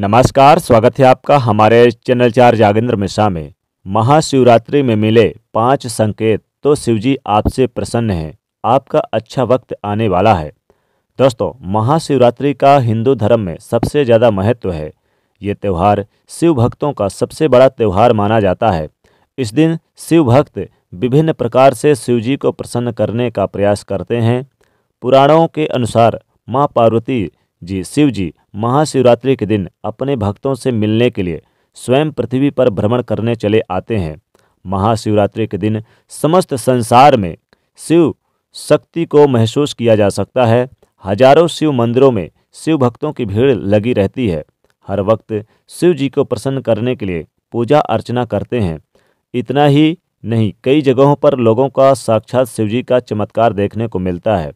नमस्कार स्वागत है आपका हमारे चैनल चार जागेंद्र मिश्रा में महाशिवरात्रि में मिले पांच संकेत तो शिवजी आपसे प्रसन्न हैं आपका अच्छा वक्त आने वाला है दोस्तों महाशिवरात्रि का हिंदू धर्म में सबसे ज़्यादा महत्व है ये त्यौहार शिव भक्तों का सबसे बड़ा त्यौहार माना जाता है इस दिन शिव भक्त विभिन्न प्रकार से शिव जी को प्रसन्न करने का प्रयास करते हैं पुराणों के अनुसार माँ पार्वती जी शिव जी महाशिवरात्रि के दिन अपने भक्तों से मिलने के लिए स्वयं पृथ्वी पर भ्रमण करने चले आते हैं महाशिवरात्रि के दिन समस्त संसार में शिव शक्ति को महसूस किया जा सकता है हजारों शिव मंदिरों में शिव भक्तों की भीड़ लगी रहती है हर वक्त शिव जी को प्रसन्न करने के लिए पूजा अर्चना करते हैं इतना ही नहीं कई जगहों पर लोगों का साक्षात शिव जी का चमत्कार देखने को मिलता है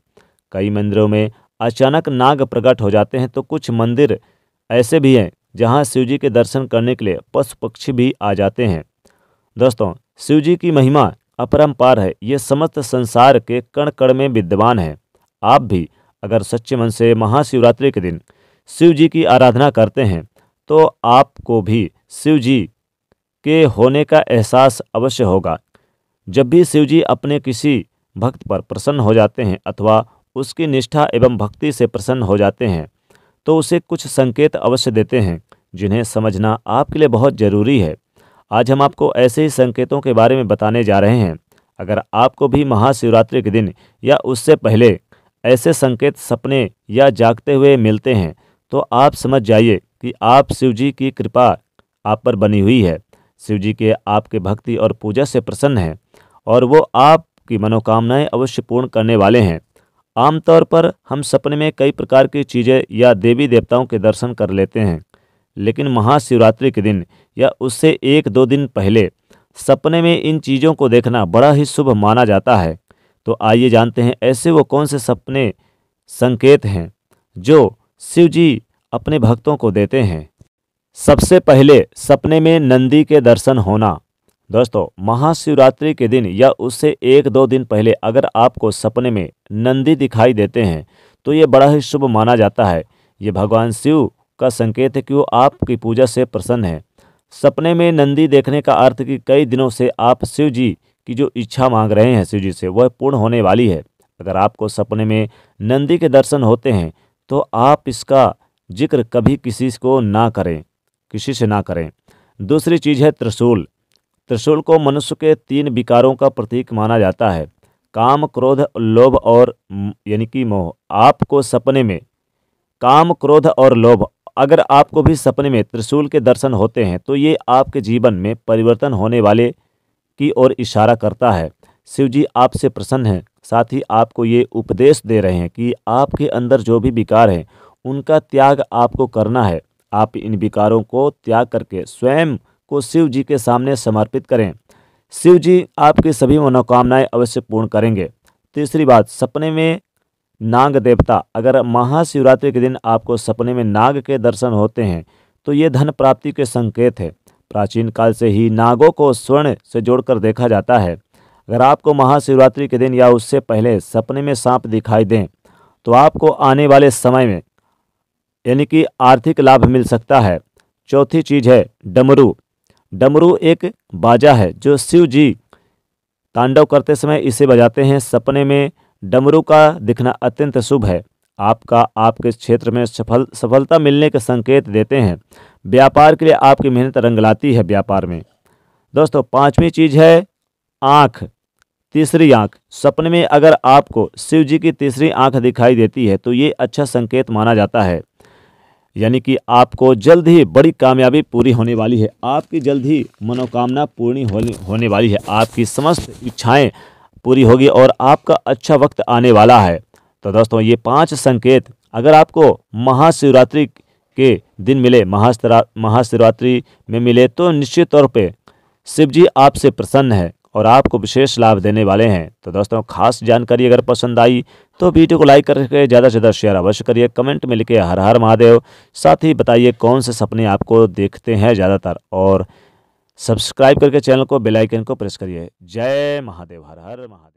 कई मंदिरों में अचानक नाग प्रकट हो जाते हैं तो कुछ मंदिर ऐसे भी हैं जहाँ शिव जी के दर्शन करने के लिए पशु पक्षी भी आ जाते हैं दोस्तों शिव जी की महिमा अपरम्पार है ये समस्त संसार के कण कण में विद्यमान है आप भी अगर सच्चे मन से महाशिवरात्रि के दिन शिव जी की आराधना करते हैं तो आपको भी शिव जी के होने का एहसास अवश्य होगा जब भी शिव जी अपने किसी भक्त पर प्रसन्न हो जाते हैं अथवा उसकी निष्ठा एवं भक्ति से प्रसन्न हो जाते हैं तो उसे कुछ संकेत अवश्य देते हैं जिन्हें समझना आपके लिए बहुत ज़रूरी है आज हम आपको ऐसे ही संकेतों के बारे में बताने जा रहे हैं अगर आपको भी महाशिवरात्रि के दिन या उससे पहले ऐसे संकेत सपने या जागते हुए मिलते हैं तो आप समझ जाइए कि आप शिव जी की कृपा आप पर बनी हुई है शिव जी के आपके भक्ति और पूजा से प्रसन्न हैं और वो आपकी मनोकामनाएं अवश्य पूर्ण करने वाले हैं आमतौर पर हम सपने में कई प्रकार की चीज़ें या देवी देवताओं के दर्शन कर लेते हैं लेकिन महाशिवरात्रि के दिन या उससे एक दो दिन पहले सपने में इन चीज़ों को देखना बड़ा ही शुभ माना जाता है तो आइए जानते हैं ऐसे वो कौन से सपने संकेत हैं जो शिव जी अपने भक्तों को देते हैं सबसे पहले सपने में नंदी के दर्शन होना दोस्तों महाशिवरात्रि के दिन या उससे एक दो दिन पहले अगर आपको सपने में नंदी दिखाई देते हैं तो ये बड़ा ही शुभ माना जाता है ये भगवान शिव का संकेत है कि वो आपकी पूजा से प्रसन्न है सपने में नंदी देखने का अर्थ कि कई दिनों से आप शिव जी की जो इच्छा मांग रहे हैं शिव जी से वह पूर्ण होने वाली है अगर आपको सपने में नंदी के दर्शन होते हैं तो आप इसका जिक्र कभी किसी को ना करें किसी से ना करें दूसरी चीज़ है त्रिशूल त्रिशूल को मनुष्य के तीन विकारों का प्रतीक माना जाता है काम क्रोध लोभ और यानी कि मोह आपको सपने में काम क्रोध और लोभ अगर आपको भी सपने में त्रिशूल के दर्शन होते हैं तो ये आपके जीवन में परिवर्तन होने वाले की ओर इशारा करता है शिव जी आपसे प्रसन्न हैं साथ ही आपको ये उपदेश दे रहे हैं कि आपके अंदर जो भी विकार हैं उनका त्याग आपको करना है आप इन विकारों को त्याग करके स्वयं को शिव जी के सामने समर्पित करें शिव जी आपकी सभी मनोकामनाएं अवश्य पूर्ण करेंगे तीसरी बात सपने में नाग देवता अगर महाशिवरात्रि के दिन आपको सपने में नाग के दर्शन होते हैं तो ये धन प्राप्ति के संकेत है प्राचीन काल से ही नागों को स्वर्ण से जोड़कर देखा जाता है अगर आपको महाशिवरात्रि के दिन या उससे पहले सपने में सांप दिखाई दें तो आपको आने वाले समय में यानी कि आर्थिक लाभ मिल सकता है चौथी चीज़ है डमरू डमरू एक बाजा है जो शिव जी तांडव करते समय इसे बजाते हैं सपने में डमरू का दिखना अत्यंत शुभ है आपका आपके क्षेत्र में सफल सफलता मिलने के संकेत देते हैं व्यापार के लिए आपकी मेहनत रंग लाती है व्यापार में दोस्तों पांचवी चीज़ है आँख तीसरी आँख सपने में अगर आपको शिव जी की तीसरी आँख दिखाई देती है तो ये अच्छा संकेत माना जाता है यानी कि आपको जल्द ही बड़ी कामयाबी पूरी होने वाली है आपकी जल्द ही मनोकामना पूरी होने वाली है आपकी समस्त इच्छाएं पूरी होगी और आपका अच्छा वक्त आने वाला है तो दोस्तों ये पांच संकेत अगर आपको महाशिवरात्रि के दिन मिले महाशिवरात्रि में मिले तो निश्चित तौर पर शिव जी आपसे प्रसन्न है और आपको विशेष लाभ देने वाले हैं तो दोस्तों खास जानकारी अगर पसंद आई तो वीडियो को लाइक करके ज़्यादा से ज़्यादा शेयर अवश्य करिए कमेंट में लिखे हर हर महादेव साथ ही बताइए कौन से सपने आपको देखते हैं ज़्यादातर और सब्सक्राइब करके चैनल को बेलाइकन को प्रेस करिए जय महादेव हर हर महादेव